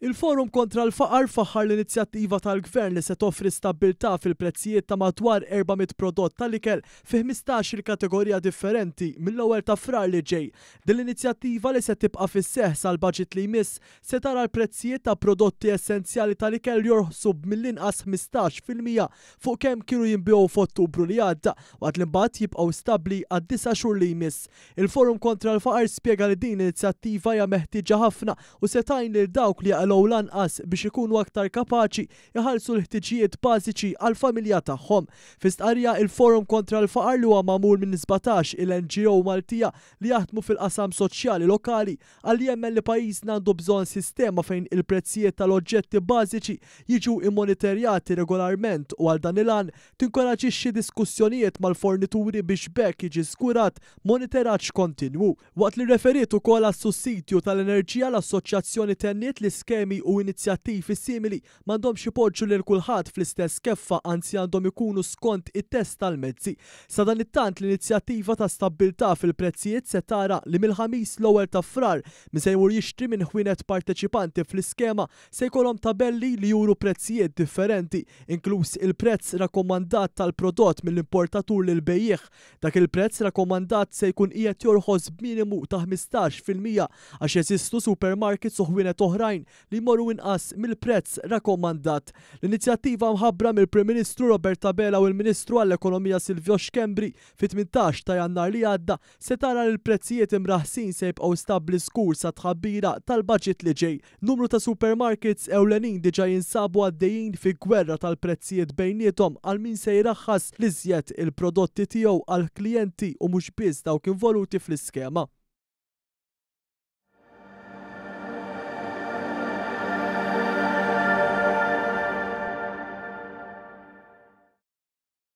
Il-forum kontra l-faqar faħar l-inizjattiva tal-gvern li se toffri stabilta fil-prezzijiet ta' madwar 400 prodott tal-ikel fi 15 il-kategorija differenti mill-ewwel ta' frar li ġej. Din l-inizjattiva li se tibqa' fis-seħ sal-baġit li jmiss se tara l-prezzijiet ta' prodotti essenzjali tal-ikel jorħsub mill-inqas 15% fil-mija fuq kemm kienu jinbigħu f'Ottubru li għadda waqt li mbagħad jibqgħu stabbli għad disa xhur li jmiss. Il-forum kontra l-faqar spjega li din l-inizjattiva hija meħtieġa ħafna u se tajn lil dawk li jew lanqas biex ikunu aktar kapaċi jħallsu l-ħtiġijiet bażiċi għal familja tagħhom. Fistqarja il-Forum kontra l-Faqar li huwa magħmul minn 17 il-NGO Maltija li jaħdmu fil-qasam soċjali lokali għal jemmen li pajjiżna għandu bżonn sistema fejn il-prezzijiet tal-oġġetti bażiċi jiġu immonitorjati regolarment u għal dan il-an tinkoraġixxi diskussjonijiet mal-fornituri biex bekk jiġi skurat monitoraġġ kontinwu. Waqt li referiet ukoll għas-sussidju tal-enerġija l-Assoċjazzjoni tenniet l skej problemi u inizjattivi simili m'għandhomx ipoġġu lil kulħadd fl-istess keffa anzi għandhom ikunu skont it-test tal-mezzi. Sa dan it-tant l-inizjattiva ta' stabilità fil-prezzijiet se tara li mill-ħamis l-ewwel ta' frar min se jmur jixtri minn ħwienet parteċipanti fl-iskema se jkollhom tabelli li juru prezzijiet differenti, inkluż il-prezz rakkomandat tal-prodott mill-importatur lil bejjieħ. Dak il-prezz rakkomandat se jkun qiegħed jorħos b'minimu ta' 15% għax jesistu supermarkets u ħwienet oħrajn li jmorru inqas mill-prezz rakkomandat. L-inizjattiva mħabbra mill-Prim Ministru Robert Tabela u l-Ministru għall-Ekonomija Silvio Xkembri fi 18 ta' jannar li għadda se tara li l-prezzijiet imraħsin se jibqgħu stabbli skur sa tħabbira tal budget li ġej. Numru ta' supermarkets ewlenin diġa jinsabu għaddejjin fi gwerra tal-prezzijiet bejnietom għal min se jiraħħas li il-prodotti tiegħu għal klijenti u mhux biss dawk involuti fl-iskema.